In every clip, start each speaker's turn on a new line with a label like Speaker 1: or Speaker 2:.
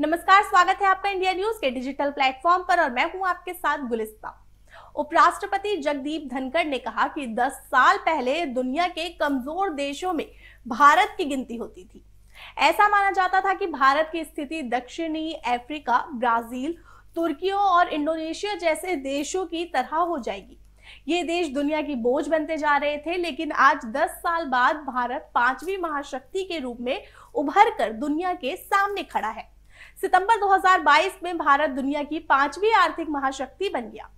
Speaker 1: नमस्कार स्वागत है आपका इंडिया न्यूज के डिजिटल प्लेटफॉर्म पर और मैं हूं आपके साथ गुलिस्ता उपराष्ट्रपति जगदीप धनखड़ ने कहा कि 10 साल पहले दुनिया के कमजोर देशों में भारत की गिनती होती थी ऐसा माना जाता था कि भारत की स्थिति दक्षिणी अफ्रीका ब्राजील तुर्कियों और इंडोनेशिया जैसे देशों की तरह हो जाएगी ये देश दुनिया की बोझ बनते जा रहे थे लेकिन आज 10 साल बाद भारत पांचवी महाशक्ति के रूप में उभर कर दुनिया के सामने खड़ा है सितंबर 2022 में भारत दुनिया की पांचवी आर्थिक महाशक्ति बन गया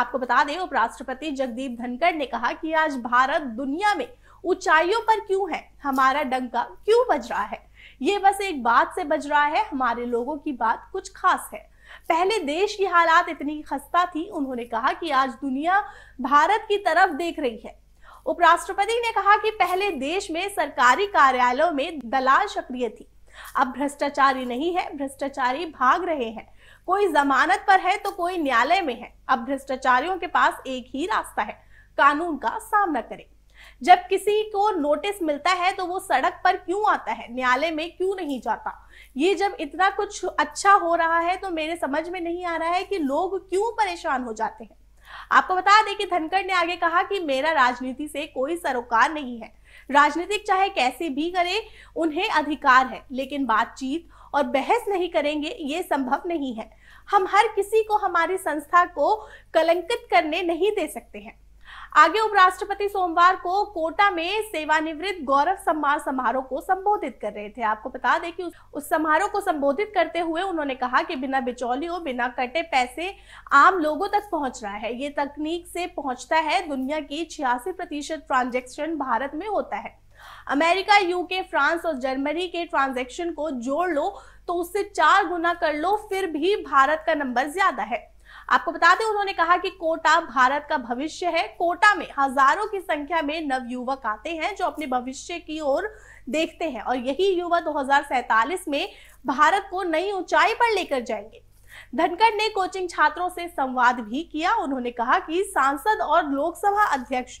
Speaker 1: आपको बता दें उपराष्ट्रपति जगदीप धनखड़ ने कहा कि आज भारत दुनिया में ऊंचाइयों पर क्यों है हमारा डंका क्यों बज रहा है ये बस एक बात से बज रहा है हमारे लोगों की बात कुछ खास है पहले देश की हालात इतनी खस्ता थी उन्होंने कहा कि आज दुनिया भारत की तरफ देख रही है उपराष्ट्रपति ने कहा कि पहले देश में सरकारी कार्यालयों में दलाल सक्रिय थी अब भ्रष्टाचारी नहीं है भ्रष्टाचारी भाग रहे हैं कोई जमानत पर है तो कोई न्यायालय में है अब भ्रष्टाचारियों के पास एक ही रास्ता है कानून का सामना करें जब किसी को नोटिस मिलता है तो वो सड़क पर क्यों आता है न्यायालय में क्यों नहीं जाता ये जब इतना कुछ अच्छा हो रहा है तो मेरे समझ में नहीं आ रहा है कि लोग क्यों परेशान हो जाते हैं आपको बता दें कि धनखड़ ने आगे कहा कि मेरा राजनीति से कोई सरोकार नहीं है राजनीतिक चाहे कैसे भी करे उन्हें अधिकार है लेकिन बातचीत और बहस नहीं करेंगे ये संभव नहीं है हम हर किसी को हमारी संस्था को कलंकित करने नहीं दे सकते हैं आगे उपराष्ट्रपति सोमवार को कोटा में सेवानिवृत्त गौरव सम्मान समारोह को संबोधित कर रहे थे आपको बता दें कि उस, उस समारोह को संबोधित करते हुए उन्होंने कहा कि बिना बिचौलियों बिना कटे पैसे आम लोगों तक पहुंच रहा है ये तकनीक से पहुंचता है दुनिया की छियासी प्रतिशत ट्रांजेक्शन भारत में होता है अमेरिका यूके फ्रांस और जर्मनी के ट्रांजैक्शन को जोड़ लो तो उससे चार गुना कर लो फिर भी भारत का नंबर ज्यादा है आपको बता दें उन्होंने कहा कि कोटा भारत का भविष्य है कोटा में हजारों की संख्या में नव युवक आते हैं जो अपने भविष्य की ओर देखते हैं और यही युवा दो में भारत को नई ऊंचाई पर लेकर जाएंगे धनखड़ ने कोचिंग छात्रों से संवाद भी किया उन्होंने कहा कि सांसद और लोकसभा अध्यक्ष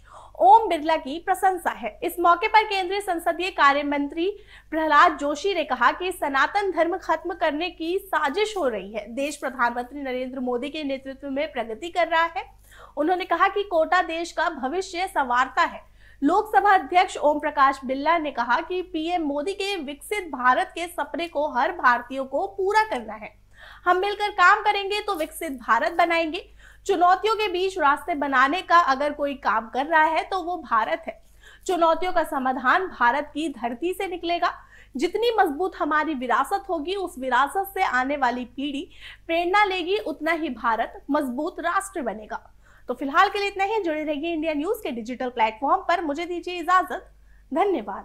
Speaker 1: ओम बिरला की प्रशंसा है इस मौके पर केंद्रीय संसदीय कार्य मंत्री प्रहलाद जोशी ने कहा कि सनातन धर्म खत्म करने की साजिश हो रही है देश प्रधानमंत्री नरेंद्र मोदी के नेतृत्व में प्रगति कर रहा है उन्होंने कहा कि कोटा देश का भविष्य संवारता है लोकसभा अध्यक्ष ओम प्रकाश बिरला ने कहा कि पीएम मोदी के विकसित भारत के सपने को हर भारतीय को पूरा करना है हम मिलकर काम करेंगे तो विकसित भारत बनाएंगे चुनौतियों के बीच रास्ते बनाने का अगर कोई काम कर रहा है तो वो भारत है चुनौतियों का समाधान भारत की धरती से निकलेगा जितनी मजबूत हमारी विरासत होगी उस विरासत से आने वाली पीढ़ी प्रेरणा लेगी उतना ही भारत मजबूत राष्ट्र बनेगा तो फिलहाल के लिए इतना ही जुड़े रहिए इंडिया न्यूज के डिजिटल प्लेटफॉर्म पर मुझे दीजिए इजाजत धन्यवाद